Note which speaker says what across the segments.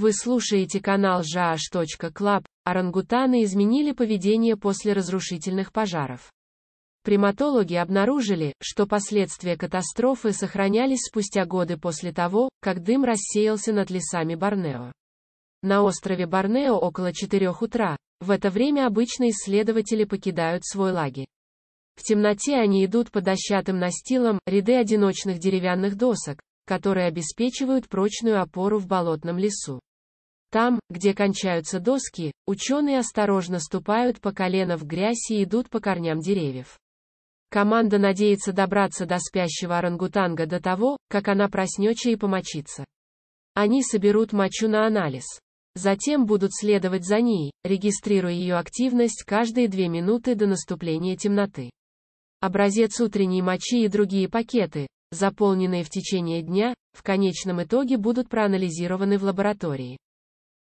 Speaker 1: Вы слушаете канал jaash.club. Орангутаны изменили поведение после разрушительных пожаров. Приматологи обнаружили, что последствия катастрофы сохранялись спустя годы после того, как дым рассеялся над лесами Борнео. На острове Борнео около 4 утра. В это время обычно исследователи покидают свой лагерь. В темноте они идут по дощатым настилам, ряды одиночных деревянных досок, которые обеспечивают прочную опору в болотном лесу. Там, где кончаются доски, ученые осторожно ступают по колено в грязь и идут по корням деревьев. Команда надеется добраться до спящего орангутанга до того, как она проснется и помочится. Они соберут мочу на анализ. Затем будут следовать за ней, регистрируя ее активность каждые две минуты до наступления темноты. Образец утренней мочи и другие пакеты, заполненные в течение дня, в конечном итоге будут проанализированы в лаборатории.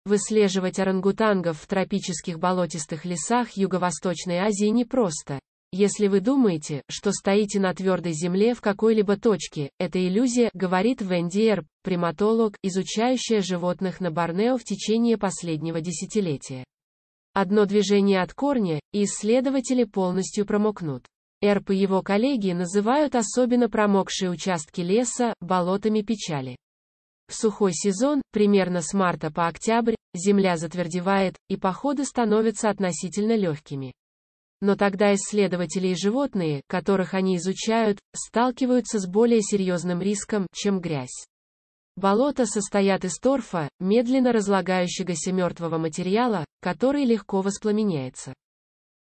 Speaker 1: Выслеживать орангутангов в тропических болотистых лесах Юго-Восточной Азии непросто. Если вы думаете, что стоите на твердой земле в какой-либо точке, это иллюзия, говорит Венди Эрб, приматолог, изучающая животных на Борнео в течение последнего десятилетия. Одно движение от корня, и исследователи полностью промокнут. Эрб и его коллеги называют особенно промокшие участки леса, болотами печали. В сухой сезон, примерно с марта по октябрь, земля затвердевает, и походы становятся относительно легкими. Но тогда исследователи и животные, которых они изучают, сталкиваются с более серьезным риском, чем грязь. Болота состоят из торфа, медленно разлагающегося мертвого материала, который легко воспламеняется.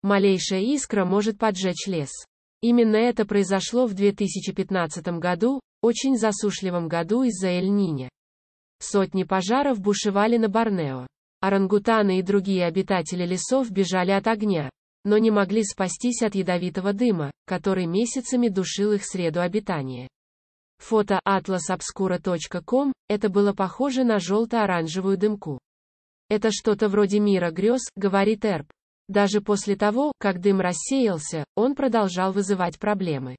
Speaker 1: Малейшая искра может поджечь лес. Именно это произошло в 2015 году, очень засушливом году из-за Эль-Нини. Сотни пожаров бушевали на Борнео. Орангутаны и другие обитатели лесов бежали от огня, но не могли спастись от ядовитого дыма, который месяцами душил их среду обитания. Фото atlasobscura.com, это было похоже на желто-оранжевую дымку. Это что-то вроде мира грез, говорит Эрб. Даже после того, как дым рассеялся, он продолжал вызывать проблемы.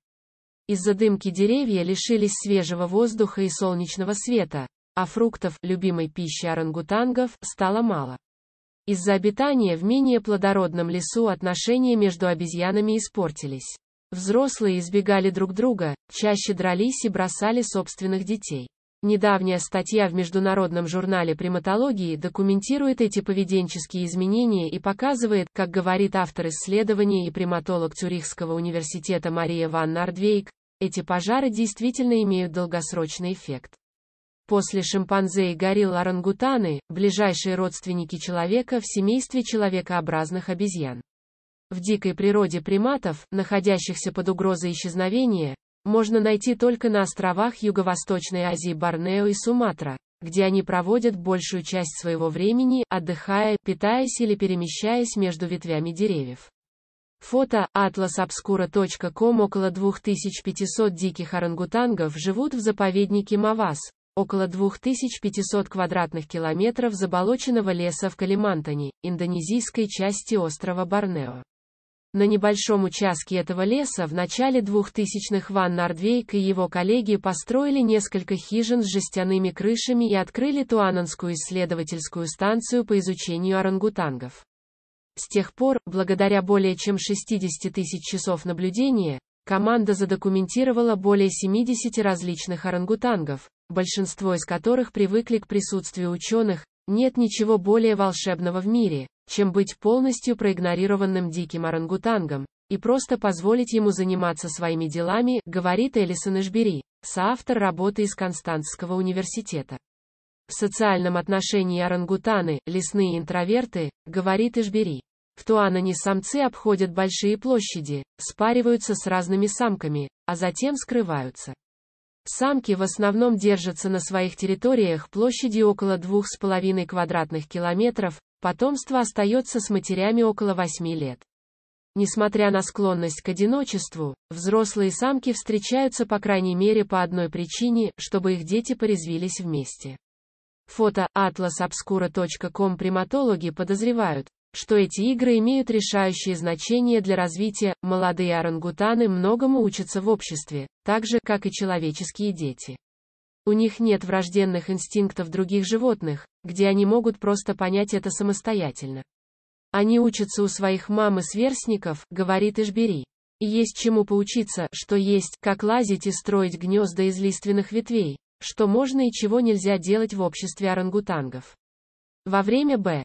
Speaker 1: Из-за дымки деревья лишились свежего воздуха и солнечного света, а фруктов, любимой пищи орангутангов, стало мало. Из-за обитания в менее плодородном лесу отношения между обезьянами испортились. Взрослые избегали друг друга, чаще дрались и бросали собственных детей. Недавняя статья в международном журнале приматологии документирует эти поведенческие изменения и показывает, как говорит автор исследования и приматолог Цюрихского университета Мария Ван Нардвейк, эти пожары действительно имеют долгосрочный эффект. После шимпанзе и горилл орангутаны, ближайшие родственники человека в семействе человекообразных обезьян. В дикой природе приматов, находящихся под угрозой исчезновения, можно найти только на островах Юго-Восточной Азии Борнео и Суматра, где они проводят большую часть своего времени, отдыхая, питаясь или перемещаясь между ветвями деревьев. Фото atlasobscura.com Около 2500 диких орангутангов живут в заповеднике Мавас, около 2500 квадратных километров заболоченного леса в Калимантане, индонезийской части острова Борнео. На небольшом участке этого леса в начале 2000-х Ван Нордвейк и его коллеги построили несколько хижин с жестяными крышами и открыли Туананскую исследовательскую станцию по изучению орангутангов. С тех пор, благодаря более чем 60 тысяч часов наблюдения, команда задокументировала более 70 различных орангутангов, большинство из которых привыкли к присутствию ученых, нет ничего более волшебного в мире, чем быть полностью проигнорированным диким орангутангом, и просто позволить ему заниматься своими делами, говорит Элисон Эшбери, соавтор работы из Константского университета. В социальном отношении орангутаны, лесные интроверты, говорит Эшбери. В Туанане самцы обходят большие площади, спариваются с разными самками, а затем скрываются. Самки в основном держатся на своих территориях площадью около 2,5 квадратных километров, потомство остается с матерями около 8 лет. Несмотря на склонность к одиночеству, взрослые самки встречаются по крайней мере по одной причине, чтобы их дети порезвились вместе. Фото atlasobscura.com приматологи подозревают, что эти игры имеют решающее значение для развития, молодые орангутаны многому учатся в обществе, так же, как и человеческие дети. У них нет врожденных инстинктов других животных, где они могут просто понять это самостоятельно. Они учатся у своих мам и сверстников, говорит Ишбери. И есть чему поучиться, что есть, как лазить и строить гнезда из лиственных ветвей, что можно и чего нельзя делать в обществе орангутангов. Во время Б.